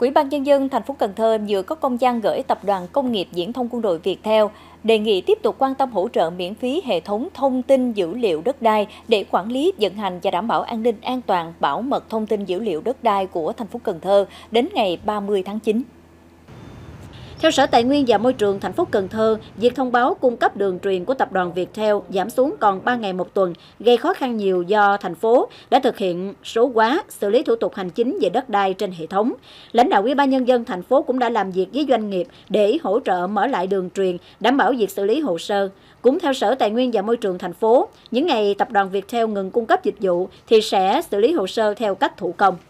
Quỹ ban nhân dân thành phố Cần Thơ vừa có công gian gửi Tập đoàn Công nghiệp Viễn thông Quân đội Việt theo đề nghị tiếp tục quan tâm hỗ trợ miễn phí hệ thống thông tin dữ liệu đất đai để quản lý, vận hành và đảm bảo an ninh an toàn, bảo mật thông tin dữ liệu đất đai của thành phố Cần Thơ đến ngày 30 tháng 9. Theo Sở Tài nguyên và Môi trường thành phố Cần Thơ, việc thông báo cung cấp đường truyền của tập đoàn Viettel giảm xuống còn 3 ngày một tuần, gây khó khăn nhiều do thành phố đã thực hiện số hóa, xử lý thủ tục hành chính về đất đai trên hệ thống. Lãnh đạo Ủy ban nhân dân thành phố cũng đã làm việc với doanh nghiệp để hỗ trợ mở lại đường truyền, đảm bảo việc xử lý hồ sơ. Cũng theo Sở Tài nguyên và Môi trường thành phố, những ngày tập đoàn Viettel ngừng cung cấp dịch vụ thì sẽ xử lý hồ sơ theo cách thủ công.